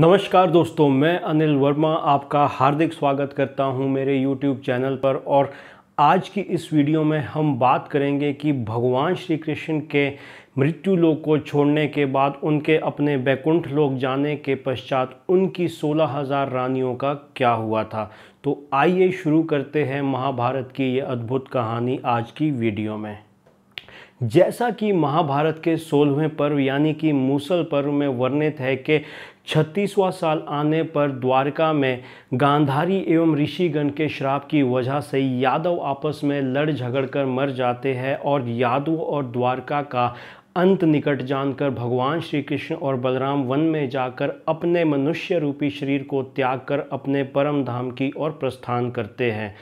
नमस्कार दोस्तों मैं अनिल वर्मा आपका हार्दिक स्वागत करता हूं मेरे YouTube चैनल पर और आज की इस वीडियो में हम बात करेंगे कि भगवान श्री कृष्ण के मृत्यु लोक को छोड़ने के बाद उनके अपने बैकुंठ लोक जाने के पश्चात उनकी सोलह हज़ार रानियों का क्या हुआ था तो आइए शुरू करते हैं महाभारत की ये अद्भुत कहानी आज की वीडियो में जैसा कि महाभारत के सोलहवें पर्व यानी कि मूसल पर्व में वर्णित है कि छत्तीसवां साल आने पर द्वारका में गांधारी एवं ऋषिगण के श्राप की वजह से यादव आपस में लड़ झगड़ कर मर जाते हैं और यादव और द्वारका का अंत निकट जानकर भगवान श्री कृष्ण और बलराम वन में जाकर अपने मनुष्य रूपी शरीर को त्याग कर अपने परम धाम की ओर प्रस्थान करते हैं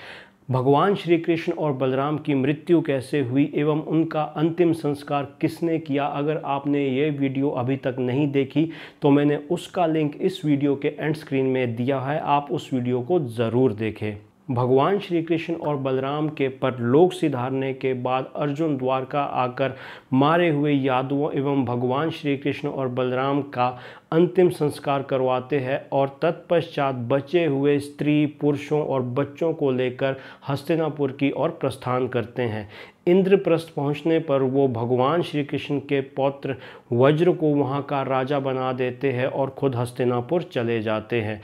भगवान श्री कृष्ण और बलराम की मृत्यु कैसे हुई एवं उनका अंतिम संस्कार किसने किया अगर आपने ये वीडियो अभी तक नहीं देखी तो मैंने उसका लिंक इस वीडियो के एंड स्क्रीन में दिया है आप उस वीडियो को ज़रूर देखें भगवान श्री कृष्ण और बलराम के पर लोक सिधारने के बाद अर्जुन द्वारका आकर मारे हुए यादवों एवं भगवान श्री कृष्ण और बलराम का अंतिम संस्कार करवाते हैं और तत्पश्चात बचे हुए स्त्री पुरुषों और बच्चों को लेकर हस्तिनापुर की ओर प्रस्थान करते हैं इंद्रप्रस्थ पहुंचने पर वो भगवान श्री कृष्ण के पौत्र वज्र को वहाँ का राजा बना देते हैं और खुद हस्तिनापुर चले जाते हैं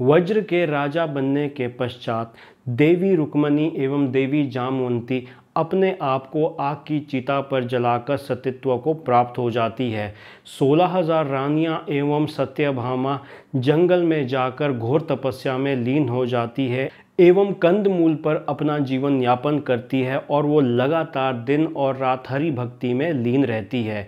वज्र के राजा बनने के पश्चात देवी रुक्मणी एवं देवी जामवंती अपने आप को आग की चिता पर जलाकर सतीत्व को प्राप्त हो जाती है सोलह हजार एवं सत्यभामा जंगल में जाकर घोर तपस्या में लीन हो जाती है एवं कंदमूल पर अपना जीवन यापन करती है और वो लगातार दिन और रात हरि भक्ति में लीन रहती है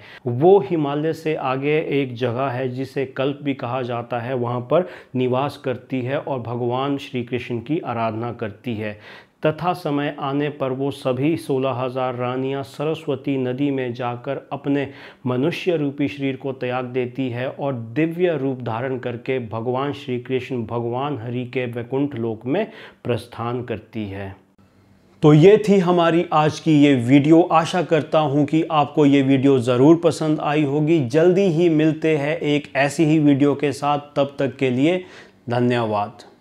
वो हिमालय से आगे एक जगह है जिसे कल्प भी कहा जाता है वहाँ पर निवास करती है और भगवान श्री कृष्ण की आराधना करती है तथा समय आने पर वो सभी सोलह हजार रानियाँ सरस्वती नदी में जाकर अपने मनुष्य रूपी शरीर को त्याग देती है और दिव्य रूप धारण करके भगवान श्री कृष्ण भगवान हरि के वैकुंठ लोक में प्रस्थान करती है तो ये थी हमारी आज की ये वीडियो आशा करता हूँ कि आपको ये वीडियो ज़रूर पसंद आई होगी जल्दी ही मिलते हैं एक ऐसी ही वीडियो के साथ तब तक के लिए धन्यवाद